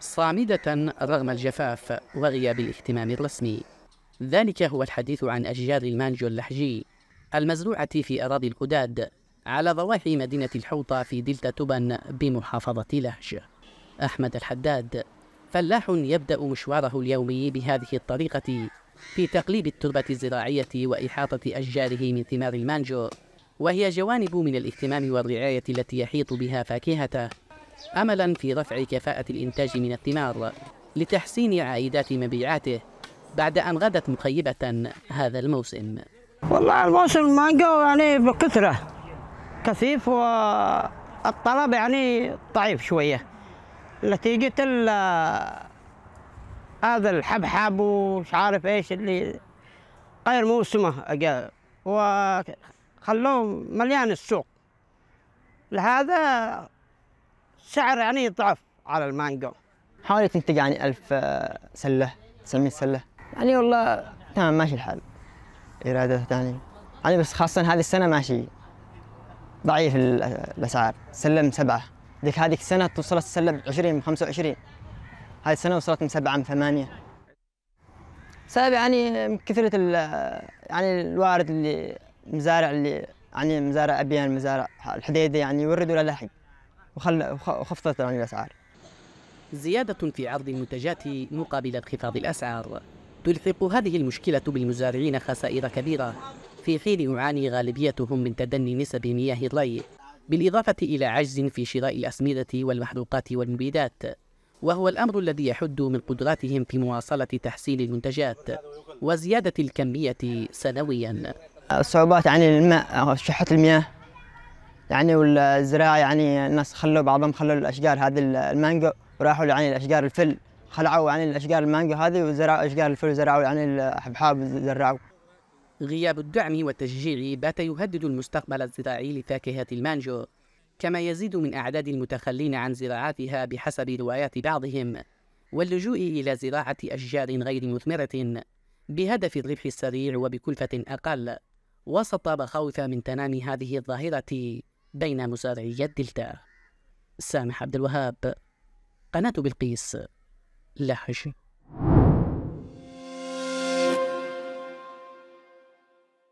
صامدة رغم الجفاف وغياب الاهتمام الرسمي ذلك هو الحديث عن أشجار المانجو اللحجي المزروعة في أراضي القداد على ضواحي مدينة الحوطة في دلتا تبن بمحافظة لهج أحمد الحداد فلاح يبدأ مشواره اليومي بهذه الطريقة في تقليب التربة الزراعية وإحاطة أشجاره من ثمار المانجو وهي جوانب من الاهتمام والرعاية التي يحيط بها فاكهته املا في رفع كفاءه الانتاج من الثمار لتحسين عائدات مبيعاته بعد ان غدت مخيبه هذا الموسم والله الموسم ما قوي يعني بكثره كثيف والطلب يعني ضعيف شويه نتيجه هذا الحبحب ومش عارف ايش اللي غير موسمه اجا وخلوه مليان السوق لهذا سعر يعني ضعف على المانجو حوالي تنتج يعني 1000 آه، سله 900 سله يعني والله تمام ماشي الحال ايرادات ثانيه يعني بس خاصه هذه السنه ماشي ضعيف آه، الاسعار سلم سبعه ذيك هذيك السنه توصلت السله ب 20 ب 25 هذه السنه وصلت من سبعه من ثمانيه سبب يعني من كثره آه، يعني الوارد اللي مزارع اللي يعني مزارع ابيان مزارع الحديده يعني يوردوا ولا لحق وخفضت يعني الأسعار زيادة في عرض المنتجات مقابل انخفاض الأسعار تلحق هذه المشكلة بالمزارعين خسائر كبيرة في حين يعاني غالبيتهم من تدني نسب مياه الري بالإضافة إلى عجز في شراء الأسمدة والمحروقات والمبيدات وهو الأمر الذي يحد من قدراتهم في مواصلة تحسين المنتجات وزيادة الكمية سنويا الصعوبات عن الماء شحة المياه يعني والزراعه يعني الناس خلوا بعضهم خلوا الاشجار هذه المانجو وراحوا يعني الاشجار الفل خلعوا يعني الاشجار المانجو هذه وزرعوا اشجار الفل يعني وزرعوا يعني الحبحاب زرعوا غياب الدعم والتشجيع بات يهدد المستقبل الزراعي لفاكهه المانجو كما يزيد من اعداد المتخلين عن زراعتها بحسب روايات بعضهم واللجوء الى زراعه اشجار غير مثمره بهدف الربح السريع وبكلفه اقل وسط مخاوف من تنامي هذه الظاهره بين مزارعي الدلتا سامح عبد الوهاب قناة بلقيس لا حشي